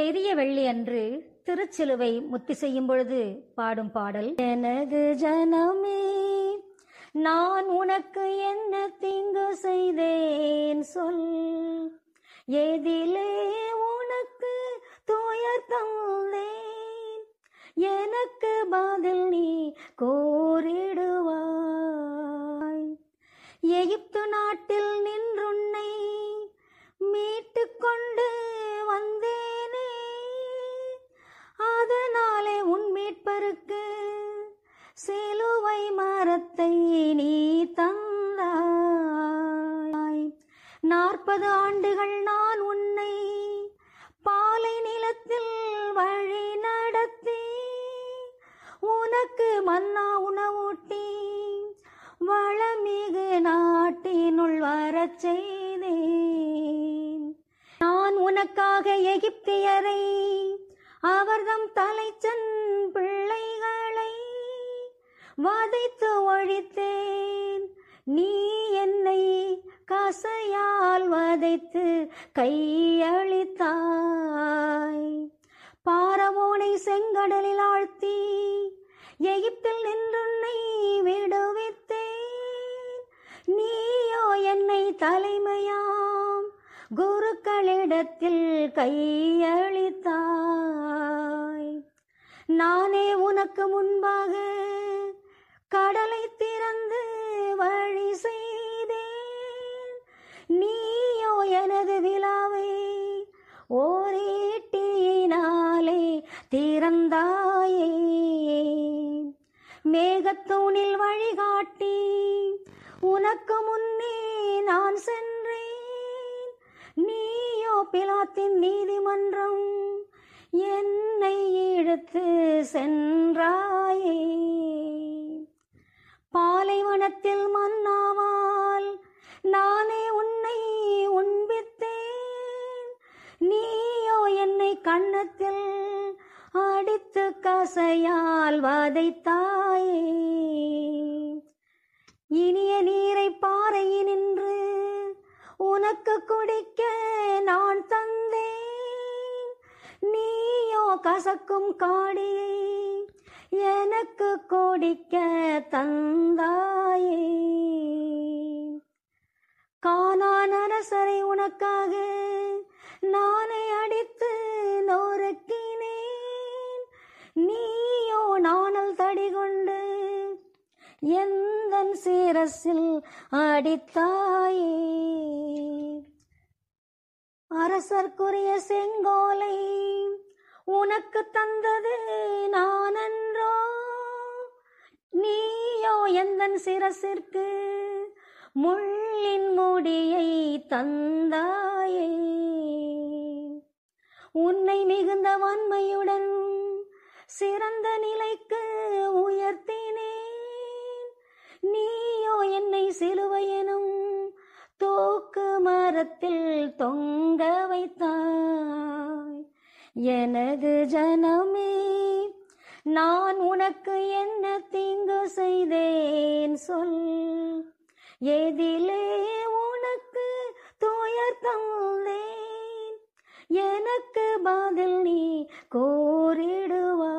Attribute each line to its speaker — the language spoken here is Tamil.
Speaker 1: பெரிய வெள்ளி அன்று திருச்சிலுவை முத்தி செய்யும் பொழுது பாடும் பாடல் எனது ஜனமே நான் உனக்கு என்ன தீங்கு செய்தேன் சொல் எதிலே உனக்கு துயர் தந்தேன் எனக்கு பதில் நீ கோரிடுவாய் எகிப்து நாட்டில் வரத்தை நீ தந்தாய் நாற்பது ஆண்டுகள் நான் உன்னை பாலை நிலத்தில் வழி நடத்தி உனக்கு மன்னா உணவூட்டி வளமிகு நாட்டினுள் வரச் செய்தேன் நான் உனக்காக எகிப்தியரை அவர்தம் தலை பிள்ளை வாதைத்து ஒழித்தேன் நீ என்னை கசையால் வதைத்து கையளித்தாய் பாரவோனை செங்கடலில் ஆழ்த்தி எகிப்தில் நின்றுன்னை விடுவித்தேன் நீயோ என்னை தலைமையாம் குருக்களிடத்தில் கையளித்தாய் நானே உனக்கு முன்பாக கடலை திறந்து வழி செய்தேன் நீயோ எனது விழாவை ஓரேட்டினாலே திறந்தாயே மேகத்தூணில் வழிகாட்டி உனக்கு முன்னே நான் சென்றேன் நீயோ பிலாத்தின் நீதிமன்றம் என்னை இழுத்து ஆசையால் வாதைத்தாயே இனிய நீரை பாறையில் நின்று உனக்கு குடிக்க நான் தந்தேன் நீயோ கசக்கும் காடியை எனக்கு குடிக்க தந்தாயே காணான் அரசரை உனக்காக நானே அடி எந்த சீரசில் அடித்தாயே அரசர்க்குரிய செங்கோலை உனக்கு தந்தது நான் என்றோ நீயோ எந்த சிரசிற்கு முள்ளின் முடியை தந்தாயே உன்னை மிகுந்த வன்மையுடன் சிறந்த நிலைக்கு உயர்த்தி பாதத்தில் தொங்க வைத்தாய் எனது ஜனமே நான் உனக்கு என்ன தீங்கு செய்தேன் சொல் எதிலே உனக்கு துயர் தந்தேன் எனக்கு பதில் நீ கோரிடுவா